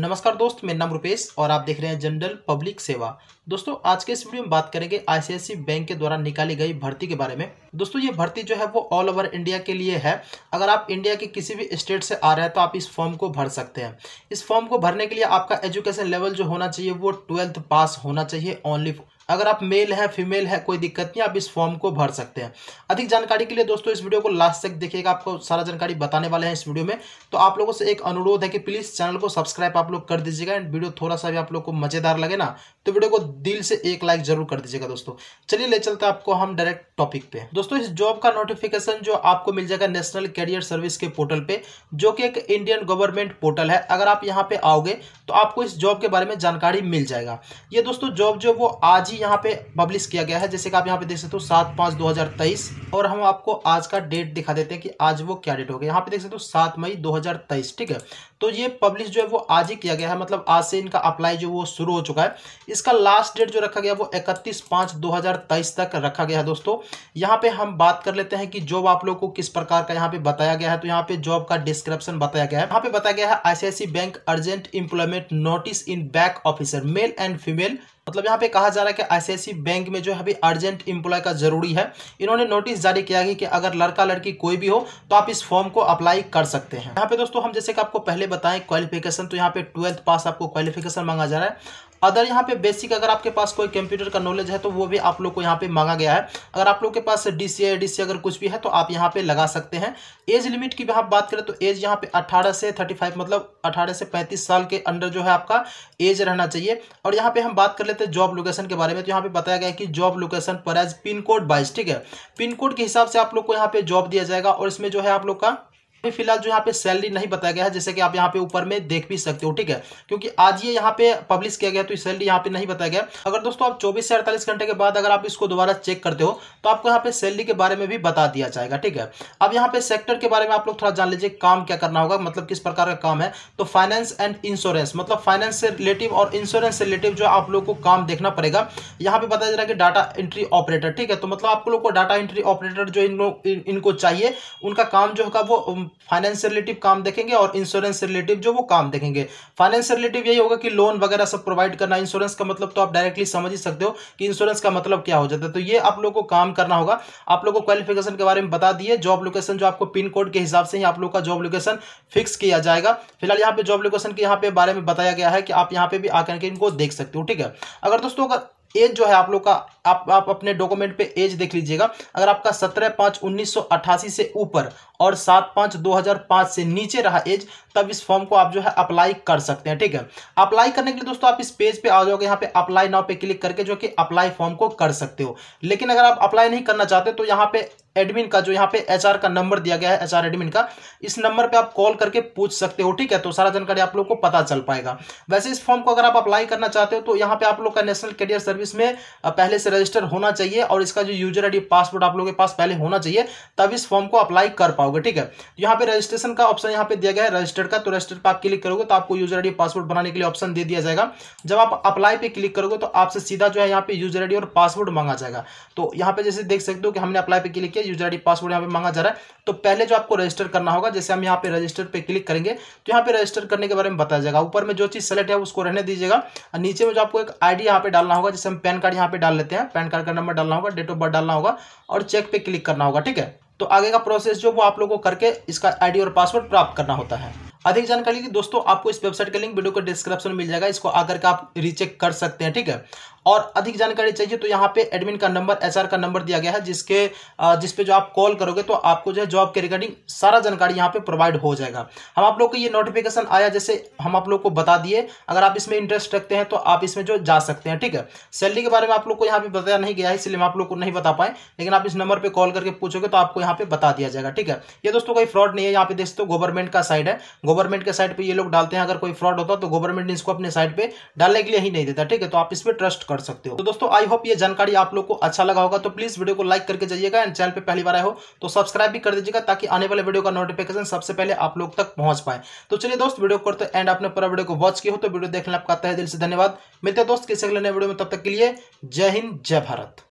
नमस्कार दोस्त मेरा नाम रुपेश और आप देख रहे हैं जनरल पब्लिक सेवा दोस्तों आज के इस वीडियो में बात करेंगे आईसीआईसी बैंक के द्वारा निकाली गई भर्ती के बारे में दोस्तों ये भर्ती जो है वो ऑल ओवर इंडिया के लिए है अगर आप इंडिया के किसी भी स्टेट से आ रहे हैं तो आप इस फॉर्म को भर सकते हैं इस फॉर्म को भरने के लिए आपका एजुकेशन लेवल जो होना चाहिए वो ट्वेल्थ पास होना चाहिए ओनली अगर आप मेल है फीमेल है कोई दिक्कत नहीं आप इस फॉर्म को भर सकते हैं अधिक जानकारी के लिए दोस्तों इस वीडियो को लास्ट तक देखिएगा आपको सारा जानकारी बताने वाले हैं इस वीडियो में तो आप लोगों से एक अनुरोध है कि प्लीज़ चैनल को सब्सक्राइब आप लोग कर दीजिएगा एंड वीडियो थोड़ा सा भी आप लोग को मज़ेदार लगे ना तो वीडियो को दिल से एक लाइक जरूर कर दीजिएगा दोस्तों चलिए ले चलते आपको हम डायरेक्ट टॉपिक पे दोस्तों इस जॉब का नोटिफिकेशन जो आपको मिल जाएगा नेशनल कैरियर सर्विस के पोर्टल पे जो कि एक इंडियन गवर्नमेंट पोर्टल है अगर आप यहाँ पे आओगे तो आपको इस जॉब के बारे में जानकारी मिल जाएगा ये दोस्तों जॉब जो वो आज ही चीज़ यहाँ पे पब्लिश किया गया है जैसे कि आप यहाँ पे देख सकते हो सात पाँच दो हज़ार तेईस और हम आपको आज का डेट दिखा देते हैं कि आज वो क्या डेट हो गया यहाँ पे देख सकते हो सात मई दो हज़ार तेईस ठीक है तो ये पब्लिश जो है वो आज ही किया गया है मतलब आज से इनका अप्लाई जो वो शुरू हो चुका है इसका लास्ट डेट जो रखा गया वो इकतीस पाँच दो हज़ार तेईस तक रखा गया है दोस्तों यहाँ पे हम बात कर लेते हैं कि जॉब आप लोग को किस प्रकार का यहाँ पे बताया गया है तो यहाँ पे जॉब का डिस्क्रिप्शन बताया गया है यहाँ पे बताया गया है ICICI bank urgent employment notice in back officer male and female मतलब यहाँ पे कहा जा रहा है कि आईसीआईसी बैंक में जो है अभी अर्जेंट इंप्लॉय का जरूरी है इन्होंने नोटिस जारी किया है कि अगर लड़का लड़की कोई भी हो तो आप इस फॉर्म को अप्लाई कर सकते हैं यहाँ पे दोस्तों हम जैसे कि आपको पहले बताएं क्वालिफिकेशन तो यहाँ पे ट्वेल्थ पास आपको क्वालिफिकेशन मांगा जा रहा है अदर यहाँ पे बेसिक अगर आपके पास कोई कंप्यूटर का नॉलेज है तो वो भी आप लोग को यहाँ पे मांगा गया है अगर आप लोग के पास डी सी डी सी अगर कुछ भी है तो आप यहाँ पे लगा सकते हैं एज लिमिट की भी आप बात करें तो एज यहाँ पे 18 से 35 मतलब 18 से 35 साल के अंडर जो है आपका एज रहना चाहिए और यहाँ पे हम बात कर लेते हैं जॉब लोकेशन के बारे में तो यहाँ पे बताया गया कि जॉब लोकेशन पर एज पिन कोड बाइज ठीक है पिन कोड के हिसाब से आप लोग को यहाँ पे जॉब दिया जाएगा और इसमें जो है आप लोग का अभी फिलहाल जो यहाँ पे सैलरी नहीं बताया गया है जैसे कि आप यहाँ पे ऊपर में देख भी सकते हो ठीक है क्योंकि आज ये यहाँ पे पब्लिश किया गया तो सैलरी यहाँ पे नहीं बताया गया अगर दोस्तों आप 24 से 48 घंटे के बाद अगर आप इसको दोबारा चेक करते हो तो आपको यहाँ पे सैलरी के बारे में भी बता दिया जाएगा ठीक है अब यहाँ पे सेक्टर के बारे में आप लोग थोड़ा जान लीजिए काम क्या करना होगा मतलब किस प्रकार का काम है तो फाइनेंस एंड इंश्योरेंस मतलब फाइनेंस से रिलेटिव और इंश्योरेंस से रिलेटिव जो आप लोग को काम देखना पड़ेगा यहाँ पे बताया जा रहा है कि डाटा एंट्री ऑपरेटर ठीक है तो मतलब आप लोग को डाटा एंट्री ऑपरेटर जो इन लोग इनको चाहिए उनका काम जो होगा वो फाइनेंस रिलेटिव काम देखेंगे और इंश्योरेंस रिलेटिव जो वो काम देखेंगे फाइनेंस रिलेटिव यही होगा कि लोन वगैरह सब प्रोवाइड करना इंश्योरेंस का मतलब तो आप डायरेक्टली समझ ही सकते हो कि इंश्योरेंस का मतलब क्या हो जाता है तो ये आप लोगों को काम करना होगा आप लोगों को क्वालिफिकेशन के बारे में बता दिए जॉब लोकेशन जो आपको पिन कोड के हिसाब से ही आप लोग का जॉब लोकेशन फिक्स किया जाएगा फिलहाल यहाँ पे जॉब लोकेशन के यहाँ पे बारे में बताया गया है कि आप यहाँ पे भी आकर के इनको देख सकते हो ठीक है अगर दोस्तों अगर एज जो है आप लोग का आप आप अपने डॉक्यूमेंट पे एज देख लीजिएगा अगर आपका सत्रह पाँच उन्नीस सौ अट्ठासी से ऊपर और सात पाँच दो हज़ार पाँच से नीचे रहा एज तब इस फॉर्म को आप जो है अप्लाई कर सकते हैं ठीक है अप्लाई करने के लिए दोस्तों आप इस पेज पे आ जाओगे यहाँ पे अप्लाई नाउ पे क्लिक करके जो कि अप्लाई फॉर्म को कर सकते हो लेकिन अगर आप अप्लाई नहीं करना चाहते तो यहाँ पे एडमिन का जो यहाँ पे एचआर का नंबर दिया गया है एचआर एडमिन का इस नंबर पे आप कॉल करके पूछ सकते हो ठीक है तो सारा जानकारी आप लोग को पता चल पाएगा वैसे इस फॉर्म को अगर आप अप्लाई करना चाहते हो तो यहाँ पे आप लोग का नेशनल कैरियर सर्विस में पहले से रजिस्टर होना चाहिए और इसका जो यूजर आई पासवर्ड आप लोग के पास पहले होना चाहिए तब इस फॉर्म को अप्लाई कर पाओगे ठीक है तो यहाँ पे रजिस्ट्रेशन का ऑप्शन यहाँ पे दिया गया है रजिस्टर का तो रजिस्टर पर आप क्लिक करोगे तो आपको यूजर आई पासवर्ड बनाने के लिए ऑप्शन दे दिया जाएगा जब आप अप्लाई पे क्लिक करोगे तो आपसे सीधा जो है यहाँ पे यूजर आई और पासवर्ड मांगा जाएगा तो यहाँ पे जैसे देख सकते हो कि हमने अप्लाई पे क्लिक किया यूजर आई पासवर्ड यहाँ पे मांगा जा रहा है तो पहले जो आपको रजिस्टर करना होगा जैसे हम यहाँ पे रजिस्टर पे क्लिक करेंगे तो यहाँ पे रजिस्टर करने के बारे में बताया जाएगा ऊपर में जो चीज़ सेलेक्ट है उसको रहने दीजिएगा और नीचे में जो आपको एक आई डी पे डालना होगा जैसे हम पैन कार्ड यहाँ पे डाल लेते हैं पैन कार्ड का नंबर डालना होगा डेट ऑफ बर्थ डालना होगा और चेक पे क्लिक करना होगा ठीक है तो आगे का प्रोसेस जो वो आप लोगों को करके इसका आईडी और पासवर्ड प्राप्त करना होता है अधिक जानकारी की दोस्तों आपको इस वेबसाइट का लिंक वीडियो के डिस्क्रिप्शन में मिल जाएगा इसको आकर के आप रीचेक कर सकते हैं ठीक है और अधिक जानकारी चाहिए तो यहाँ पे एडमिन का नंबर एचआर का नंबर दिया गया है जिसके जिसपे जो आप कॉल करोगे तो आपको जो है जॉब के रिगार्डिंग सारा जानकारी यहाँ पे प्रोवाइड हो जाएगा हम आप लोग को ये नोटिफिकेशन आया जैसे हम आप लोग को बता दिए अगर आप इसमें इंटरेस्ट रखते हैं तो आप इसमें जो जा सकते हैं ठीक है सैलरी के बारे में आप लोग को यहाँ पे बताया नहीं गया है इसलिए हम आप लोग को नहीं बता पाए लेकिन आप इस नंबर पर कॉल करके पूछोगे तो आपको यहाँ पे बता दिया जाएगा ठीक है ये दोस्तों कोई फ्रॉड नहीं है यहाँ पे देख सकते गवर्नमेंट का साइड है गवर्नमेंट के साइड पर ये लोग डालते हैं अगर कोई फ्रॉड होता तो गवर्नमेंट इसको अपने साइड पर डालने के लिए ही नहीं देता ठीक है तो आप इस पर ट्रस्ट कर कर सकते हो तो दोस्तों आई होप ये जानकारी आप लोग को अच्छा लगा होगा तो प्लीज वीडियो को लाइक करके जाइएगा एंड चैनल पर पहली बार आए हो तो सब्सक्राइब भी कर दीजिएगा ताकि आने वाले वीडियो का नोटिफिकेशन सबसे पहले आप लोग तक पहुंच पाए तो चलिए दोस्त वीडियो करते एंड आपने पूरा वीडियो को वॉच किया हो तो वीडियो देखने आपका दिल से धन्यवाद मिलते दोस्त किसी अगले नए वीडियो में तब तक के लिए जय हिंद जय भारत